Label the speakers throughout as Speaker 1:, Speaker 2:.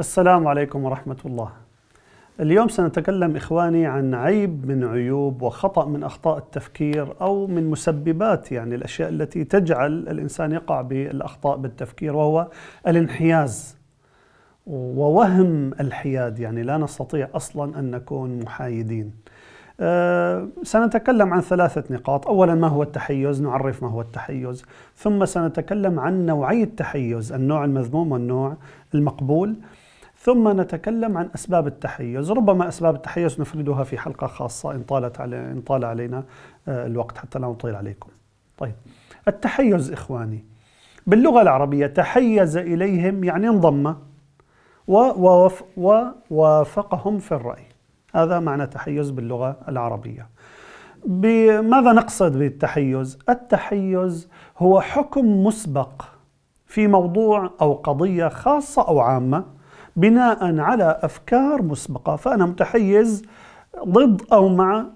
Speaker 1: السلام عليكم ورحمة الله. اليوم سنتكلم إخواني عن عيب من عيوب وخطأ من أخطاء التفكير أو من مسببات يعني الأشياء التي تجعل الإنسان يقع بالأخطاء بالتفكير وهو الانحياز ووهم الحياد يعني لا نستطيع أصلا أن نكون محايدين. أه سنتكلم عن ثلاثة نقاط أولا ما هو التحيز نعرف ما هو التحيز ثم سنتكلم عن نوعي التحيز النوع المذموم والنوع المقبول ثم نتكلم عن أسباب التحيز ربما أسباب التحيز نفردها في حلقة خاصة إن, طالت علي إن طال علينا آه، الوقت حتى لا نطيل عليكم طيب التحيز إخواني باللغة العربية تحيز إليهم يعني انضم ووافقهم في الرأي هذا معنى تحيز باللغة العربية بماذا نقصد بالتحيز؟ التحيز هو حكم مسبق في موضوع أو قضية خاصة أو عامة بناء على أفكار مسبقة فأنا متحيز ضد أو مع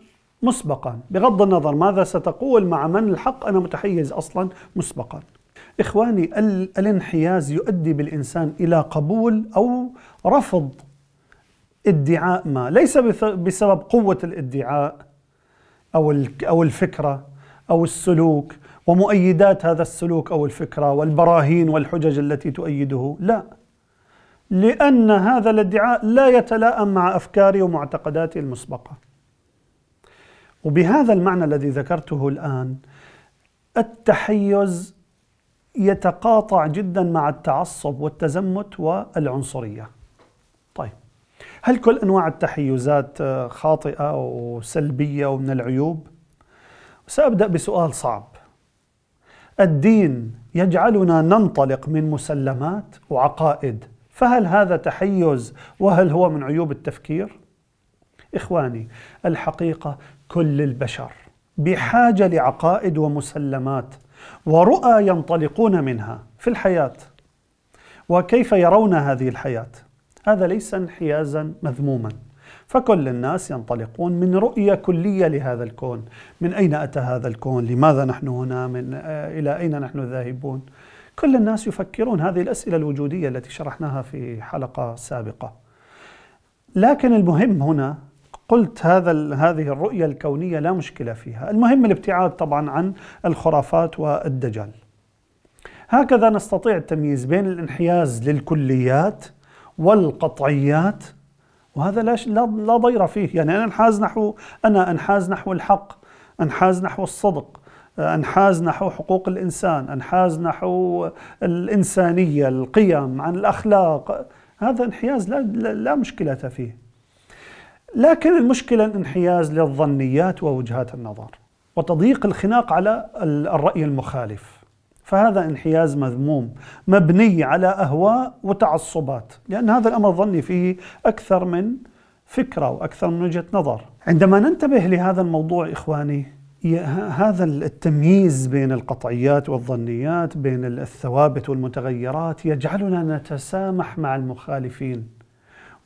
Speaker 1: مسبقا بغض النظر ماذا ستقول مع من الحق أنا متحيز أصلا مسبقا إخواني ال الانحياز يؤدي بالإنسان إلى قبول أو رفض ادعاء ما ليس بسبب قوة الادعاء أو, أو الفكرة أو السلوك ومؤيدات هذا السلوك أو الفكرة والبراهين والحجج التي تؤيده لا لأن هذا الادعاء لا يتلائم مع أفكاري ومعتقداتي المسبقة وبهذا المعنى الذي ذكرته الآن التحيز يتقاطع جدا مع التعصب والتزمت والعنصرية طيب هل كل أنواع التحيزات آه، خاطئة وسلبية ومن العيوب؟ سأبدأ بسؤال صعب الدين يجعلنا ننطلق من مسلمات وعقائد فهل هذا تحيز وهل هو من عيوب التفكير؟ اخواني الحقيقه كل البشر بحاجه لعقائد ومسلمات ورؤى ينطلقون منها في الحياه وكيف يرون هذه الحياه هذا ليس انحيازا مذموما فكل الناس ينطلقون من رؤية كلية لهذا الكون من أين أتى هذا الكون لماذا نحن هنا من إلى أين نحن ذاهبون كل الناس يفكرون هذه الاسئله الوجوديه التي شرحناها في حلقه سابقه. لكن المهم هنا قلت هذا هذه الرؤيه الكونيه لا مشكله فيها، المهم الابتعاد طبعا عن الخرافات والدجال. هكذا نستطيع التمييز بين الانحياز للكليات والقطعيات وهذا لا لا ضير فيه، يعني انا انحاز نحو انا انحاز نحو الحق، انحاز نحو الصدق، انحاز نحو حقوق الانسان، انحاز نحو الانسانيه، القيم، عن الاخلاق، هذا انحياز لا لا مشكله فيه. لكن المشكله الانحياز للظنيات ووجهات النظر، وتضييق الخناق على الراي المخالف. فهذا انحياز مذموم مبني على اهواء وتعصبات، لان هذا الامر ظني فيه اكثر من فكره واكثر من وجهه نظر. عندما ننتبه لهذا الموضوع اخواني هذا التمييز بين القطعيات والظنيات بين الثوابت والمتغيرات يجعلنا نتسامح مع المخالفين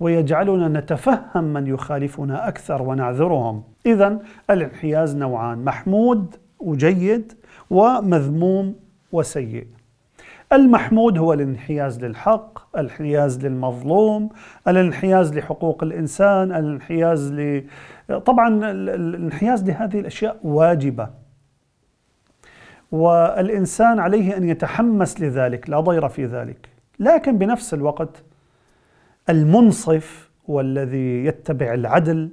Speaker 1: ويجعلنا نتفهم من يخالفنا اكثر ونعذرهم اذا الانحياز نوعان محمود وجيد ومذموم وسيء المحمود هو الانحياز للحق الانحياز للمظلوم الانحياز لحقوق الإنسان الانحياز ل... طبعا الانحياز لهذه الأشياء واجبة والإنسان عليه أن يتحمس لذلك لا ضير في ذلك لكن بنفس الوقت المنصف والذي يتبع العدل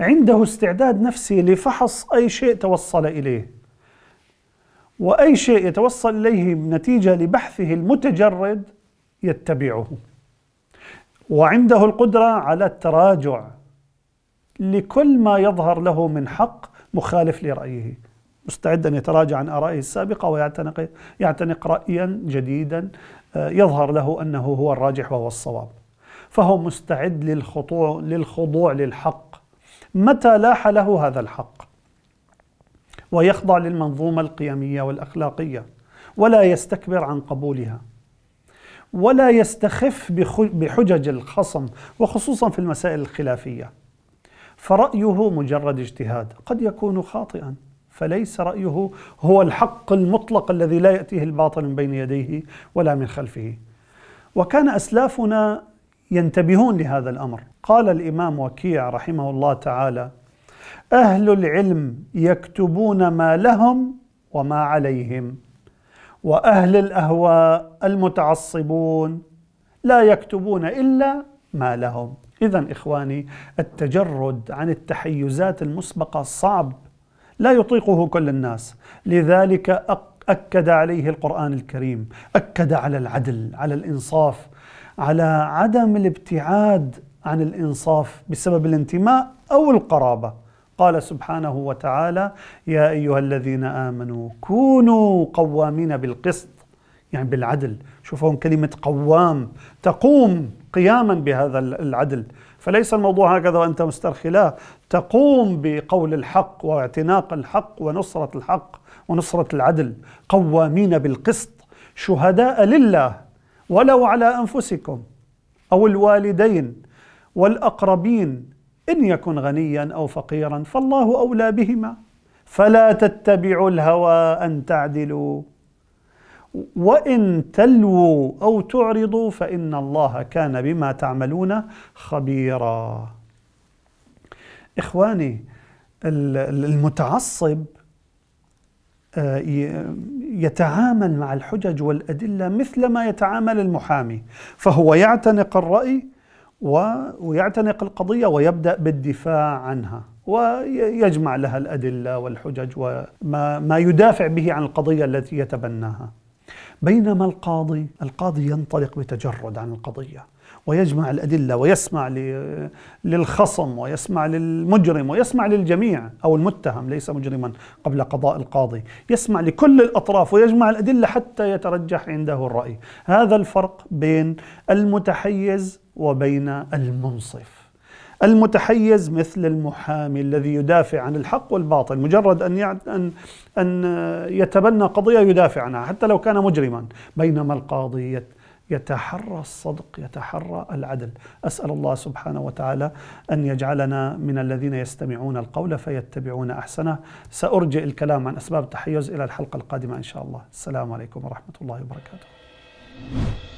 Speaker 1: عنده استعداد نفسي لفحص أي شيء توصل إليه واي شيء يتوصل اليه نتيجه لبحثه المتجرد يتبعه وعنده القدره على التراجع لكل ما يظهر له من حق مخالف لرايه مستعد ان يتراجع عن ارائه السابقه ويعتنق يعتنق رايا جديدا آه، يظهر له انه هو الراجح وهو الصواب فهو مستعد للخضوع للخضوع للحق متى لاح له هذا الحق ويخضع للمنظومه القيميه والاخلاقيه ولا يستكبر عن قبولها ولا يستخف بحجج الخصم وخصوصا في المسائل الخلافيه فرأيه مجرد اجتهاد قد يكون خاطئا فليس رأيه هو الحق المطلق الذي لا يأتيه الباطل من بين يديه ولا من خلفه وكان أسلافنا ينتبهون لهذا الأمر قال الإمام وكيع رحمه الله تعالى اهل العلم يكتبون ما لهم وما عليهم واهل الاهواء المتعصبون لا يكتبون الا ما لهم اذا اخواني التجرد عن التحيزات المسبقه صعب لا يطيقه كل الناس لذلك اكد عليه القران الكريم اكد على العدل على الانصاف على عدم الابتعاد عن الانصاف بسبب الانتماء او القرابه قال سبحانه وتعالى يا ايها الذين امنوا كونوا قوامين بالقسط يعني بالعدل شوفوا كلمه قوام تقوم قياما بهذا العدل فليس الموضوع هكذا وانت مسترخي لا تقوم بقول الحق واعتناق الحق ونصره الحق ونصره العدل قوامين بالقسط شهداء لله ولو على انفسكم او الوالدين والاقربين إن يكن غنيا أو فقيرا فالله أولى بهما فلا تتبعوا الهوى أن تعدلوا وإن تلووا أو تعرضوا فإن الله كان بما تعملون خبيرا إخواني المتعصب آه، يتعامل مع الحجج والأدلة مثل ما يتعامل المحامي فهو يعتنق الرأي ويعتنق القضية ويبدأ بالدفاع عنها ويجمع لها الأدلة والحجج وما ما يدافع به عن القضية التي يتبناها بينما القاضي القاضي ينطلق بتجرد عن القضية ويجمع الأدلة ويسمع للخصم ويسمع للمجرم ويسمع للجميع أو المتهم ليس مجرما قبل قضاء القاضي يسمع لكل الأطراف ويجمع الأدلة حتى يترجح عنده الرأي هذا الفرق بين المتحيز وبين المنصف المتحيز مثل المحامي الذي يدافع عن الحق والباطل مجرد أن أن أن يتبنى قضية يدافع عنها حتى لو كان مجرما بينما القاضي يتحرى الصدق يتحرى العدل اسال الله سبحانه وتعالى ان يجعلنا من الذين يستمعون القول فيتبعون احسنه سارجئ الكلام عن اسباب التحيز الى الحلقه القادمه ان شاء الله السلام عليكم ورحمه الله وبركاته